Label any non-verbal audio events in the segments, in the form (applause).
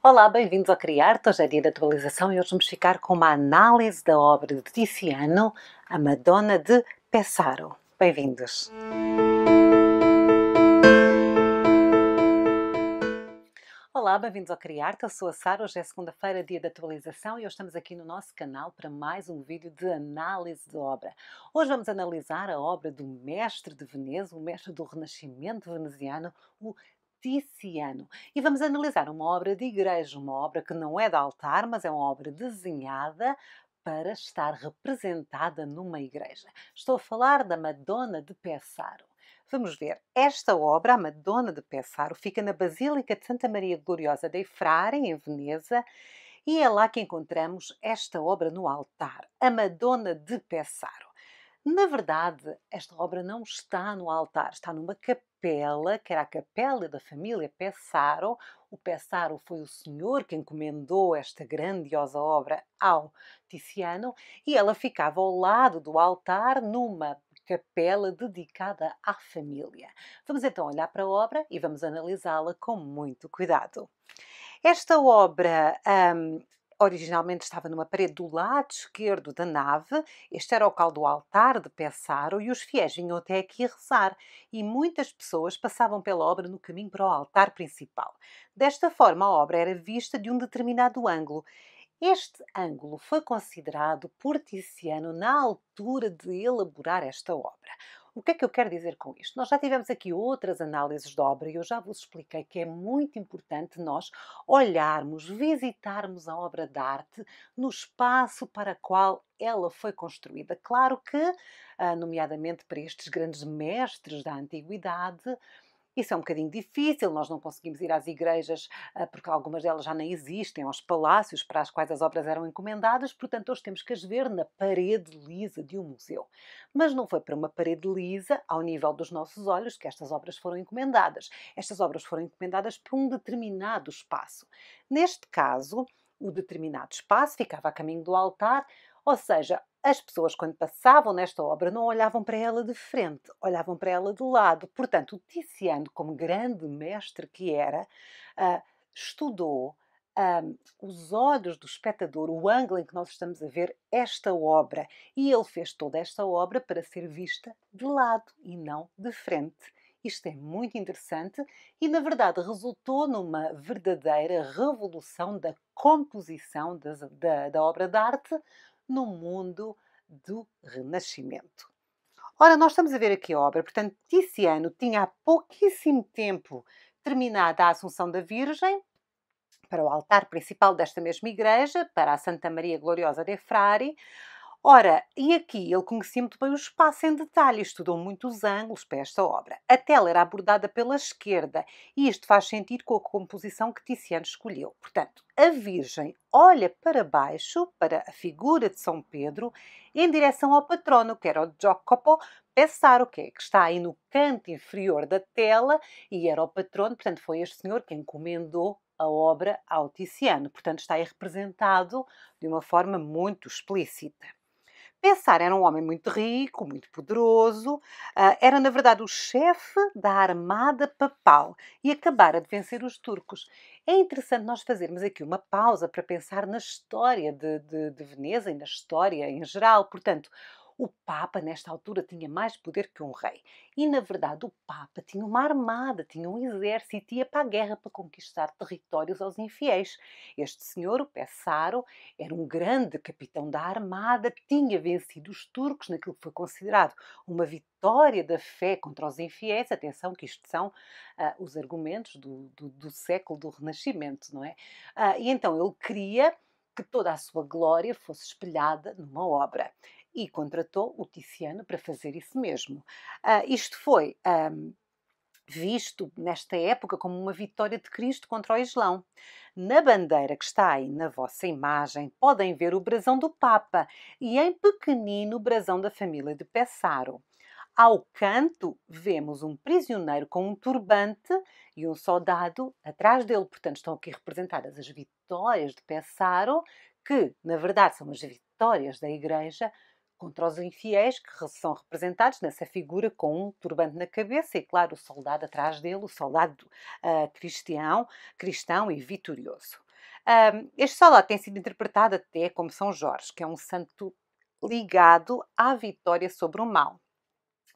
Olá, bem-vindos ao Criarte. Hoje é dia da atualização e hoje vamos ficar com uma análise da obra de Tiziano, A Madonna de Pesaro. Bem-vindos! Olá, bem-vindos ao Criarte. Eu sou a Sara. Hoje é segunda-feira, dia da atualização, e hoje estamos aqui no nosso canal para mais um vídeo de análise de obra. Hoje vamos analisar a obra do mestre de Veneza, o mestre do Renascimento veneziano, o Ticiano e vamos analisar uma obra de igreja, uma obra que não é de altar, mas é uma obra desenhada para estar representada numa igreja. Estou a falar da Madonna de Pesaro. Vamos ver, esta obra, a Madonna de Pesaro, fica na Basílica de Santa Maria Gloriosa de Frari, em Veneza, e é lá que encontramos esta obra no altar, a Madonna de Pesaro. Na verdade, esta obra não está no altar, está numa capela capela, que era a capela da família Pessaro. O Pessaro foi o senhor que encomendou esta grandiosa obra ao Tiziano e ela ficava ao lado do altar numa capela dedicada à família. Vamos então olhar para a obra e vamos analisá-la com muito cuidado. Esta obra um, originalmente estava numa parede do lado esquerdo da nave, este era o local do altar de Pessaro, e os fiéis vinham até aqui rezar, e muitas pessoas passavam pela obra no caminho para o altar principal. Desta forma, a obra era vista de um determinado ângulo. Este ângulo foi considerado por Tiziano na altura de elaborar esta obra. O que é que eu quero dizer com isto? Nós já tivemos aqui outras análises de obra e eu já vos expliquei que é muito importante nós olharmos, visitarmos a obra de arte no espaço para qual ela foi construída. Claro que, ah, nomeadamente para estes grandes mestres da antiguidade, isso é um bocadinho difícil, nós não conseguimos ir às igrejas, ah, porque algumas delas já nem existem, aos palácios para as quais as obras eram encomendadas, portanto, hoje temos que as ver na parede lisa de um museu. Mas não foi para uma parede lisa, ao nível dos nossos olhos, que estas obras foram encomendadas. Estas obras foram encomendadas por um determinado espaço. Neste caso, o determinado espaço ficava a caminho do altar, ou seja, as pessoas, quando passavam nesta obra, não olhavam para ela de frente, olhavam para ela de lado. Portanto, o Tiziano, como grande mestre que era, uh, estudou um, ah, os olhos do espectador, o ângulo em que nós estamos a ver esta obra. E ele fez toda esta obra para ser vista de lado e não de frente. Isto é muito interessante e, na verdade, resultou numa verdadeira revolução da composição da, da obra de arte no mundo do Renascimento. Ora, nós estamos a ver aqui a obra, portanto, Tiziano tinha há pouquíssimo tempo terminada a Assunção da Virgem para o altar principal desta mesma igreja, para a Santa Maria Gloriosa de Frari, Ora, e aqui ele conhecia muito bem o espaço em detalhe, estudou muitos ângulos para esta obra. A tela era abordada pela esquerda e isto faz sentido com a composição que Tiziano escolheu. Portanto, a Virgem olha para baixo, para a figura de São Pedro, em direção ao patrono, que era o Jocopo Pessaro, que, é, que está aí no canto inferior da tela e era o patrono, portanto, foi este senhor que encomendou a obra ao Tiziano. Portanto, está aí representado de uma forma muito explícita pensar, era um homem muito rico, muito poderoso, ah, era na verdade o chefe da armada papal e acabara de vencer os turcos. É interessante nós fazermos aqui uma pausa para pensar na história de, de, de Veneza e na história em geral. Portanto, o Papa, nesta altura, tinha mais poder que um rei. E, na verdade, o Papa tinha uma armada, tinha um exército, ia para a guerra para conquistar territórios aos infiéis. Este senhor, o Pessaro, era um grande capitão da armada, tinha vencido os turcos naquilo que foi considerado uma vitória da fé contra os infiéis. Atenção, que isto são uh, os argumentos do, do, do, século do Renascimento, não é? Uh, e então ele queria que toda a sua glória fosse espelhada numa obra e contratou o Tiziano para fazer isso mesmo. Uh, isto foi um, visto nesta época como uma vitória de Cristo contra o Islão. Na bandeira que está aí na vossa imagem podem ver o brasão do Papa e em pequenino o brasão da família de Pessaro. Ao canto, vemos um prisioneiro com um turbante e um soldado atrás dele. Portanto, estão aqui representadas as vitórias de Pessaro, que, na verdade, são as vitórias da Igreja contra os infiéis que são representados nessa figura com um turbante na cabeça e, claro, o soldado atrás dele, o soldado uh, ah, cristão, cristão e vitorioso. Um, este soldado tem sido interpretado até como São Jorge, que é um santo ligado à vitória sobre o mal.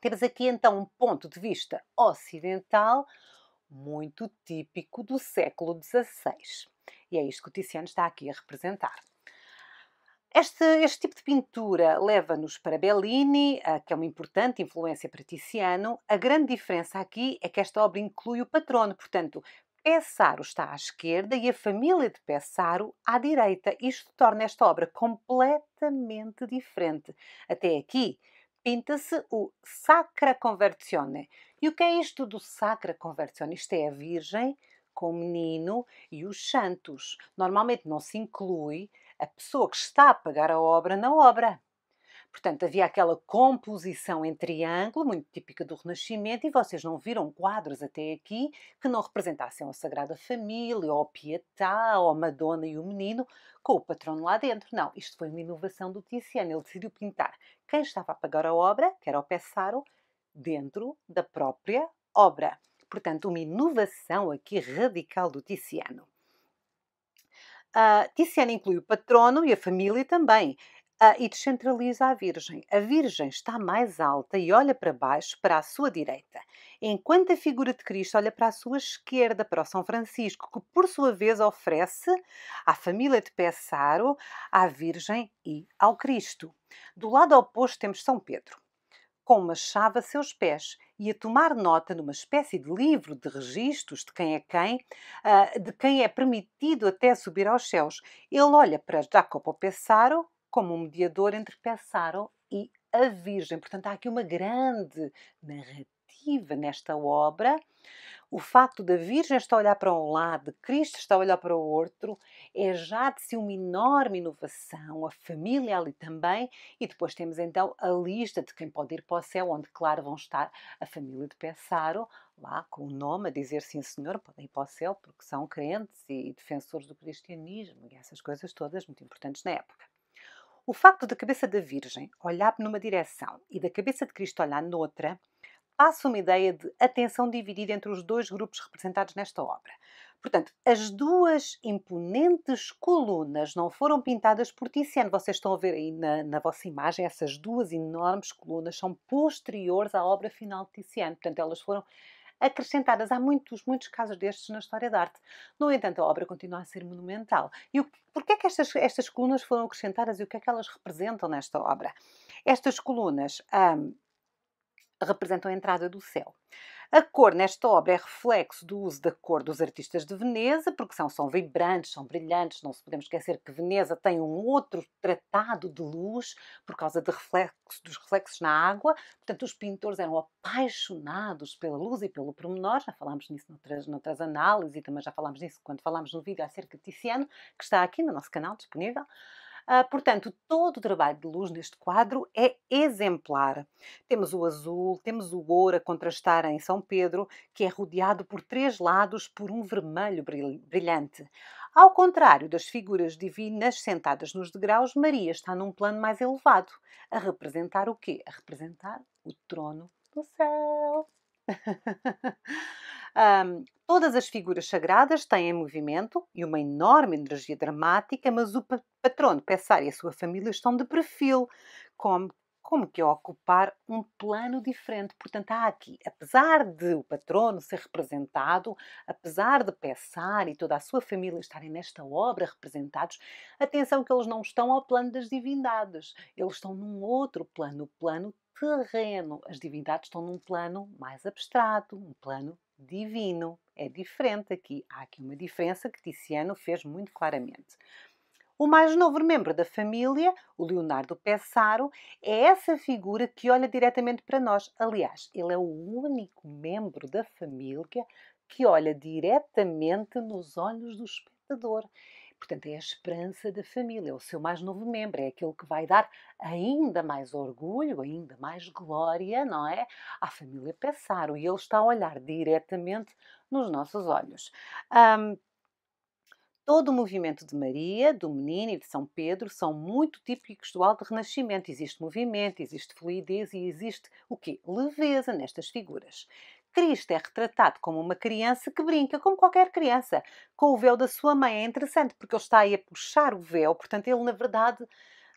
Temos aqui então um ponto de vista ocidental muito típico do século XVI. E é isto que o Tiziano está aqui a representar. Este, este tipo de pintura leva-nos para Bellini, eh, que é uma importante influência para Tiziano. A grande diferença aqui é que esta obra inclui o patrono, portanto, Pessaro é está à esquerda e a família de Pessaro à direita. Isto torna esta obra completamente diferente. Até aqui, pinta-se o Sacra Conversione. E o que é isto do Sacra Conversione? Isto é a Virgem com o menino e os santos. Normalmente não se inclui a pessoa que está a pagar a obra na obra. Portanto, havia aquela composição em triângulo, muito típica do Renascimento, e vocês não viram quadros até aqui que não representassem a Sagrada Família, ou a Pietà, ou a Madonna e o Menino, com o patrono lá dentro. Não, isto foi uma inovação do Tiziano. Ele decidiu pintar quem estava a pagar a obra, que era o Pessaro, dentro da própria obra. Portanto, uma inovação aqui radical do Tiziano. Uh, inclui o patrono e a família também. Uh, e descentraliza a Virgem. A Virgem está mais alta e olha para baixo, para a sua direita, enquanto a figura de Cristo olha para a sua esquerda, para o São Francisco, que por sua vez oferece à família de Pessaro, à Virgem e ao Cristo. Do lado oposto temos São Pedro com uma chave a seus pés e a tomar nota numa espécie de livro de registros de quem é quem, ah, de quem é permitido até subir aos céus. Ele olha para Jacopo Pessaro como um mediador entre Pessaro e a Virgem. Portanto, há aqui uma grande narrativa nesta obra o facto da Virgem estar a olhar para um lado, Cristo está a olhar para o outro, é já de si uma enorme inovação, a família ali também, e depois temos então a lista de quem pode ir para o céu, onde, claro, vão estar a família de Pessaro, lá com o nome a dizer sim senhor, podem ir para o céu, porque são crentes e defensores do cristianismo e essas coisas todas muito importantes na época. O facto da cabeça da Virgem olhar numa direção e da cabeça de Cristo olhar noutra, passa uma ideia de atenção dividida entre os dois grupos representados nesta obra. Portanto, as duas imponentes colunas não foram pintadas por Tiziano. Vocês estão a ver aí na, na vossa imagem, essas duas enormes colunas são posteriores à obra final de Tiziano. Portanto, elas foram acrescentadas. Há muitos, muitos casos destes na história da arte. No entanto, a obra continua a ser monumental. E por porquê é que estas, estas colunas foram acrescentadas e o que é que elas representam nesta obra? Estas colunas hum, representam a entrada do céu. A cor nesta obra é reflexo do uso da cor dos artistas de Veneza, porque são, são vibrantes, são brilhantes. Não se podemos esquecer que Veneza tem um outro tratado de luz por causa de reflexo, dos reflexos na água. Portanto, os pintores eram apaixonados pela luz e pelo pormenor. Já falámos nisso noutras, noutras análises e também já falámos nisso quando falámos no vídeo acerca de Tiziano, que está aqui no nosso canal disponível. Uh, portanto, todo o trabalho de luz neste quadro é exemplar. Temos o azul, temos o ouro a contrastar em São Pedro, que é rodeado por três lados por um vermelho brilhante. Ao contrário das figuras divinas sentadas nos degraus, Maria está num plano mais elevado, a representar o quê? A representar o trono do céu. (laughs) Um, todas as figuras sagradas têm movimento e uma enorme energia dramática, mas o patrono Pessar e a sua família estão de perfil, como, como que a ocupar um plano diferente. Portanto, há aqui, apesar de o patrono ser representado, apesar de Pessar e toda a sua família estarem nesta obra representados, atenção que eles não estão ao plano das divindades, eles estão num outro plano, o plano terreno. As divindades estão num plano mais abstrato, um plano divino. É diferente aqui. Há aqui uma diferença que Tiziano fez muito claramente. O mais novo membro da família, o Leonardo Pessaro, é essa figura que olha diretamente para nós. Aliás, ele é o único membro da família que olha diretamente nos olhos do espectador. Portanto, é a esperança da família, é o seu mais novo membro, é aquele que vai dar ainda mais orgulho, ainda mais glória, não é? À família Pessaro. E ele está a olhar diretamente nos nossos olhos. Um, Todo o movimento de Maria, do Menino e de São Pedro são muito típicos do Alto Renascimento. Existe movimento, existe fluidez e existe o quê? Leveza nestas figuras. Cristo é retratado como uma criança que brinca, como qualquer criança, com o véu da sua mãe. É interessante porque ele está aí a puxar o véu, portanto, ele, na verdade,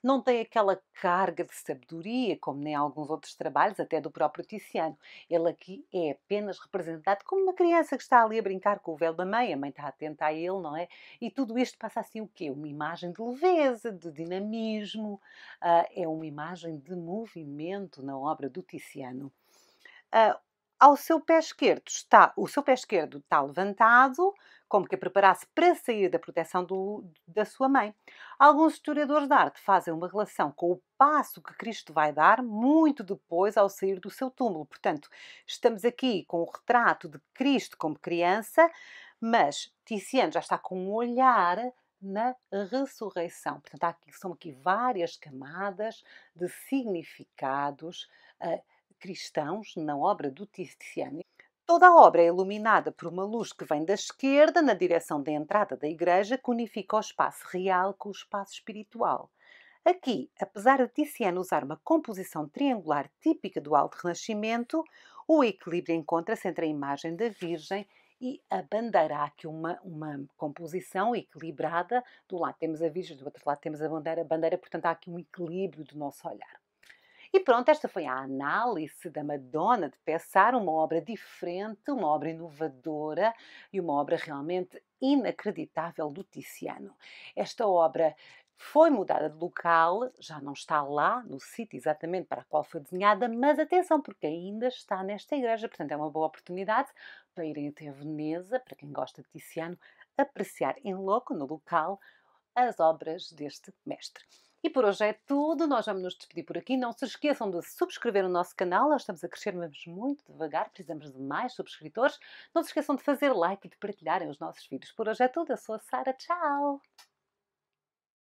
não tem aquela carga de sabedoria, como nem alguns outros trabalhos, até do próprio Tiziano. Ele aqui é apenas representado como uma criança que está ali a brincar com o véu da mãe, a mãe está atenta a ele, não é? E tudo isto passa assim o quê? Uma imagem de leveza, de dinamismo, uh, é uma imagem de movimento na obra do Tiziano. Uh, ao seu pé esquerdo está, o seu pé esquerdo está levantado, como que a preparasse para sair da proteção do, da sua mãe. Alguns historiadores da arte fazem uma relação com o passo que Cristo vai dar muito depois ao sair do seu túmulo. Portanto, estamos aqui com o retrato de Cristo como criança, mas Tiziano já está com um olhar na ressurreição. Portanto, aqui, são aqui várias camadas de significados uh, cristãos na obra do Tiziano. Toda a obra é iluminada por uma luz que vem da esquerda na direção da entrada da igreja, que unifica o espaço real com o espaço espiritual. Aqui, apesar de Tiziano usar uma composição triangular típica do Alto Renascimento, o equilíbrio encontra-se entre a imagem da Virgem e a bandeira. Há aqui uma, uma composição equilibrada. Do lado temos a Virgem, do outro lado temos a bandeira. A bandeira, portanto, há aqui um equilíbrio do nosso olhar. E pronto, esta foi a análise da Madonna de Pessar, uma obra diferente, uma obra inovadora e uma obra realmente inacreditável do Tiziano. Esta obra foi mudada de local, já não está lá, no sítio exatamente para a qual foi desenhada, mas atenção, porque ainda está nesta igreja, portanto é uma boa oportunidade para irem até Veneza, para quem gosta de Tiziano, apreciar em loco, no local, as obras deste mestre. E por hoje é tudo. Nós vamos nos despedir por aqui. Não se esqueçam de subscrever o nosso canal. Nós estamos a crescer, mas muito devagar. Precisamos de mais subscritores. Não se esqueçam de fazer like e de partilharem os nossos vídeos. Por hoje é tudo. Eu sou a Sara. Tchau!